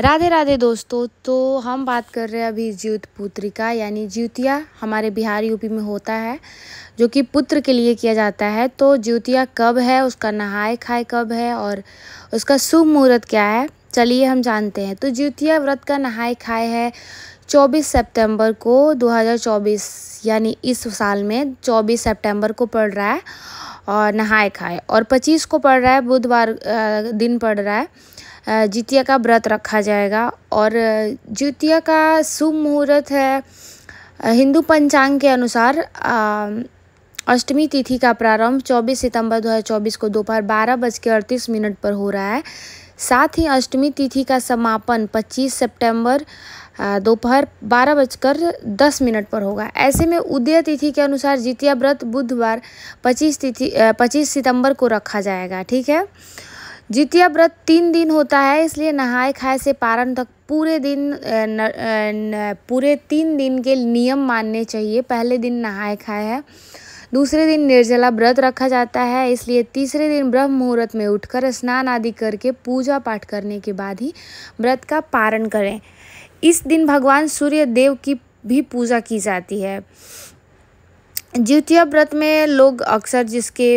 राधे राधे दोस्तों तो हम बात कर रहे हैं अभी ज्योत पुत्री का यानी ज्योतिया हमारे बिहार यूपी में होता है जो कि पुत्र के लिए किया जाता है तो ज्योतिया कब है उसका नहाए खाए कब है और उसका शुभ मुहूर्त क्या है चलिए हम जानते हैं तो ज्योतिया व्रत का नहाए खाए है 24 सितंबर को 2024 यानी इस साल में 24 सितंबर को पड़ रहा है और नहाए खाए और 25 को पड़ रहा है बुधवार दिन पड़ रहा है जितिया का व्रत रखा जाएगा और जितिया का शुभ मुहूर्त है हिंदू पंचांग के अनुसार अष्टमी तिथि का प्रारंभ 24 सितंबर 2024 को दोपहर बारह बज के अड़तीस मिनट पर हो रहा है साथ ही अष्टमी तिथि का समापन 25 सितंबर दोपहर बारह बजकर दस मिनट पर होगा ऐसे में उदय तिथि के अनुसार जितिया व्रत बुधवार 25 तिथि 25 सितंबर को रखा जाएगा ठीक है जितिया व्रत तीन दिन होता है इसलिए नहाए खाए से पारण तक पूरे दिन न, न, पूरे तीन दिन के नियम मानने चाहिए पहले दिन नहाए खाए है दूसरे दिन निर्जला व्रत रखा जाता है इसलिए तीसरे दिन ब्रह्म मुहूर्त में उठकर स्नान आदि करके पूजा पाठ करने के बाद ही व्रत का पारण करें इस दिन भगवान सूर्य देव की भी पूजा की जाती है द्वितीय व्रत में लोग अक्सर जिसके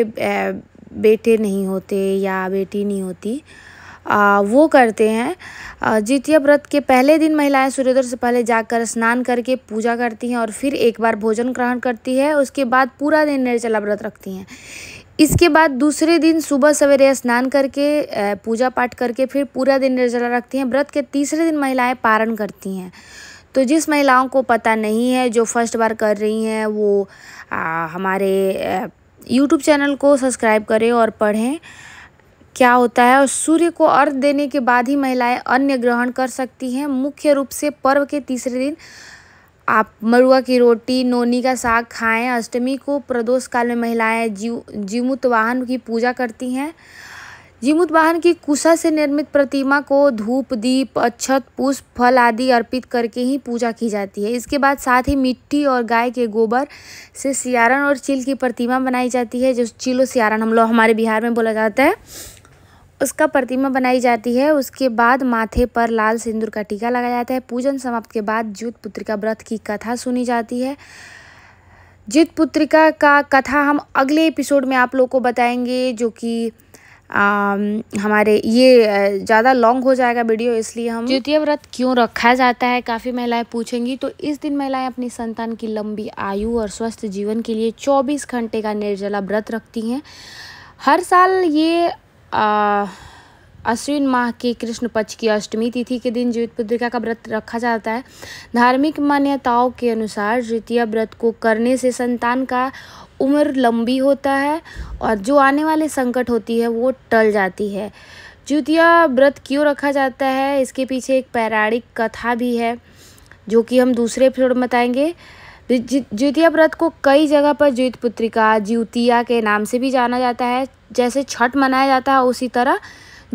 बेटे नहीं होते या बेटी नहीं होती आ, वो करते हैं जितिया व्रत के पहले दिन महिलाएं सूर्योदय से पहले जाकर स्नान करके पूजा करती हैं और फिर एक बार भोजन ग्रहण करती है उसके बाद पूरा दिन निर्जला व्रत रखती हैं इसके बाद दूसरे दिन सुबह सवेरे स्नान करके पूजा पाठ करके फिर पूरा दिन निर्जला रखती हैं व्रत के तीसरे दिन महिलाएं पारण करती हैं तो जिस महिलाओं को पता नहीं है जो फर्स्ट बार कर रही हैं वो आ, हमारे आ, यूट्यूब चैनल को सब्सक्राइब करें और पढ़ें क्या होता है और सूर्य को अर्घ देने के बाद ही महिलाएं अन्य ग्रहण कर सकती हैं मुख्य रूप से पर्व के तीसरे दिन आप मरुआ की रोटी नोनी का साग खाएं अष्टमी को प्रदोष काल में महिलाएं जीव जीवुत वाहन की पूजा करती हैं जीमूत वाहन की कुशा से निर्मित प्रतिमा को धूप दीप अक्षत पुष्प फल आदि अर्पित करके ही पूजा की जाती है इसके बाद साथ ही मिट्टी और गाय के गोबर से सियारन और चील की प्रतिमा बनाई जाती है जो चिलो सियारन हम लोग हमारे बिहार में बोला जाता है उसका प्रतिमा बनाई जाती है उसके बाद माथे पर लाल सिंदूर का टीका लगाया जाता है पूजन समाप्त के बाद जूत पुत्रिका व्रत की कथा सुनी जाती है जीत पुत्रिका का कथा हम अगले एपिसोड में आप लोग को बताएंगे जो कि आ, हमारे ये ज़्यादा लॉन्ग हो जाएगा वीडियो इसलिए हम द्वितीय व्रत क्यों रखा जाता है काफ़ी महिलाएं पूछेंगी तो इस दिन महिलाएं अपनी संतान की लंबी आयु और स्वस्थ जीवन के लिए 24 घंटे का निर्जला व्रत रखती हैं हर साल ये आ, अश्विन माह की कृष्ण पक्ष की अष्टमी तिथि के दिन जीवित पुत्रिका का व्रत रखा जाता है धार्मिक मान्यताओं के अनुसार द्वितीय व्रत को करने से संतान का उम्र लंबी होता है और जो आने वाले संकट होती है वो टल जाती है द्वितीय व्रत क्यों रखा जाता है इसके पीछे एक पौराणिक कथा भी है जो कि हम दूसरे एपिसोड में बताएंगे द्वितीय व्रत को कई जगह पर ज्योत पुत्रिका ज्योतिया के नाम से भी जाना जाता है जैसे छठ मनाया जाता है उसी तरह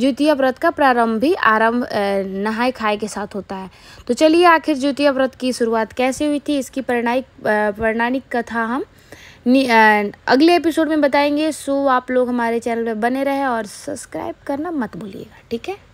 द्वितीय व्रत का प्रारंभ भी आरंभ नहाए खाए के साथ होता है तो चलिए आखिर द्वितीय व्रत की शुरुआत कैसे हुई थी इसकी प्रणायिक पौराणिक कथा हम अगले एपिसोड में बताएंगे सो आप लोग हमारे चैनल पर बने रहें और सब्सक्राइब करना मत भूलिएगा ठीक है